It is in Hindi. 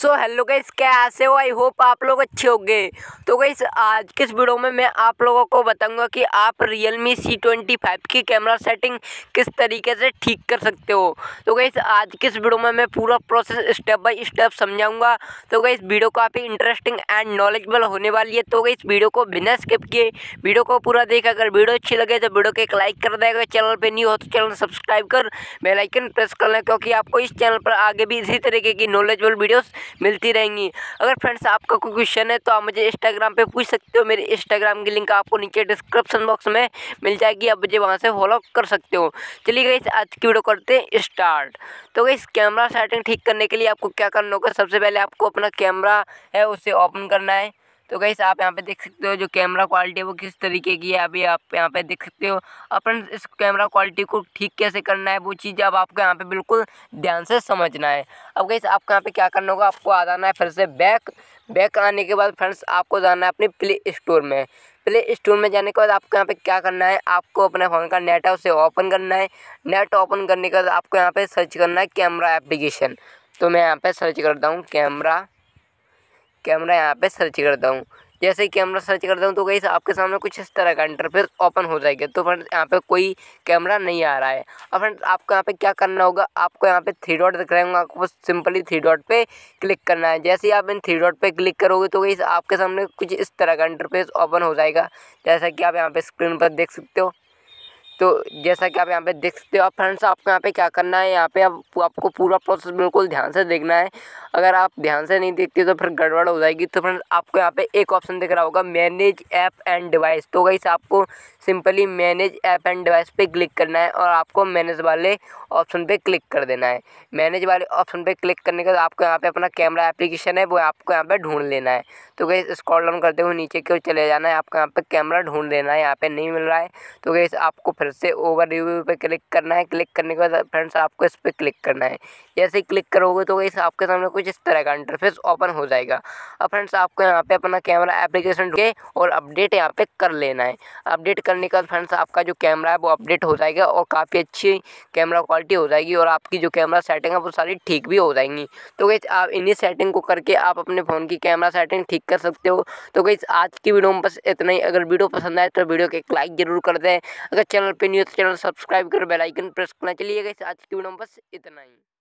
सो हेलो गई कैसे हो आई होप आप लोग अच्छे होंगे तो गई आज किस वीडियो में मैं आप लोगों को बताऊंगा कि आप Realme C twenty five की कैमरा सेटिंग किस तरीके से ठीक कर सकते हो तो गई आज किस वीडियो में मैं पूरा प्रोसेस स्टेप बाय स्टेप समझाऊंगा तो गई वीडियो काफ़ी इंटरेस्टिंग एंड नॉलेजबल होने वाली है तो गई वीडियो को बिना स्किप किए वीडियो को पूरा देख अगर वीडियो अच्छी लगे तो वीडियो को एक लाइक कर देगा चैनल पर न्यू हो तो चैनल सब्सक्राइब कर बेलाइकन प्रेस कर लें क्योंकि आपको इस चैनल पर आगे भी इसी तरीके की नॉलेजबल वीडियोज़ मिलती रहेंगी अगर फ्रेंड्स आपका कोई क्वेश्चन है तो आप मुझे इंस्टाग्राम पर पूछ सकते हो मेरे इंस्टाग्राम की लिंक आपको नीचे डिस्क्रिप्शन बॉक्स में मिल जाएगी आप मुझे वहाँ से फॉलो कर सकते हो चलिए गई आज की वीडियो करते हैं स्टार्ट तो गई कैमरा सेटिंग ठीक करने के लिए आपको क्या करना होगा सबसे पहले आपको अपना कैमरा है उसे ओपन करना है तो गई आप यहाँ पे देख सकते हो जो कैमरा क्वालिटी है वो किस तरीके की है अभी आप यहाँ पे देख सकते हो अपन इस कैमरा क्वालिटी को ठीक कैसे करना है वो चीज़ अब आपको यहाँ पे बिल्कुल ध्यान से समझना है अब गई आपको यहाँ पे क्या करना होगा आपको आ जाना है फिर से बैक बैक आने के बाद फ्रेंड्स आपको जाना है अपने प्ले स्टोर में प्ले स्टोर में जाने के बाद आपको यहाँ पे क्या करना है आपको अपने फ़ोन का नेट है उसे ओपन करना है नेट ओपन करने के बाद आपको यहाँ पे सर्च करना है कैमरा एप्लीकेशन तो मैं यहाँ पे सर्च करता हूँ कैमरा कैमरा यहाँ पे सर्च करता हूँ जैसे ही कैमरा सर्च करता हूँ तो कहीं आपके सामने कुछ इस तरह का इंटरफेस ओपन हो जाएगा तो फ्रेंड यहाँ पे कोई कैमरा नहीं आ रहा है अब फ्रेंड आपको यहाँ पे क्या करना होगा आपको यहाँ पे थ्री डॉट दिख रहे होंगे आपको सिंपली थ्री डॉट पे क्लिक करना है जैसे ही आप इन थ्री डॉट पे क्लिक करोगे तो कहीं आपके सामने कुछ इस तरह का इंटरफेस ओपन हो जाएगा जैसा कि आप यहाँ पर स्क्रीन पर देख सकते हो तो जैसा कि आप यहाँ पे देख सकते हो आप फ्रेंड्स आपको यहाँ पे क्या करना है यहाँ पे आप आपको पूरा प्रोसेस बिल्कुल ध्यान से देखना है अगर आप ध्यान से नहीं देखते तो फिर गड़बड़ हो जाएगी तो फ्रेंड्स आपको यहाँ पे एक ऑप्शन दिख रहा होगा मैनेज ऐप एंड डिवाइस तो वही आपको simply manage app and device पे क्लिक करना है और आपको मैनेज वाले ऑप्शन पे क्लिक कर देना है मैनेज वाले ऑप्शन पे क्लिक करने के बाद आपको यहाँ पे अपना कैमरा एप्लीकेशन है वो आपको यहाँ पे ढूंढ लेना है तो कहीं स्क्रॉल डाउन करते हुए नीचे की ओर चले जाना है आपको यहाँ पर कैमरा ढूंढ लेना है यहाँ पर नहीं मिल रहा है तो कहीं आपको फिर से ओवर रिव्यू पर क्लिक करना है क्लिक करने के बाद फ्रेंड्स आपको इस पर क्लिक करना है जैसे ही क्लिक करोगे तो कहीं आपके सामने कुछ इस तरह का इंटरफेस ओपन हो जाएगा अब फ्रेंड्स आपको यहाँ पर अपना कैमरा एप्लीकेशन ढूंढे और अपडेट यहाँ पर कर लेना है अपडेट कर करने के बाद फ्रेंड्स आपका जो कैमरा है वो अपडेट हो जाएगा और काफ़ी अच्छी कैमरा क्वालिटी हो जाएगी और आपकी जो कैमरा सेटिंग है वो सारी ठीक भी हो जाएंगी तो कहीं आप इन्हीं सेटिंग को करके आप अपने फ़ोन की कैमरा सेटिंग ठीक कर सकते हो तो गई आज की वीडियो में बस इतना ही अगर वीडियो पसंद आए तो वीडियो को एक लाइक जरूर कर दें अगर चैनल पर न्यूज़ चैनल सब्सक्राइब कर बेलाइकन प्रेस करना चलिए गई आज की वीडियो में बस इतना ही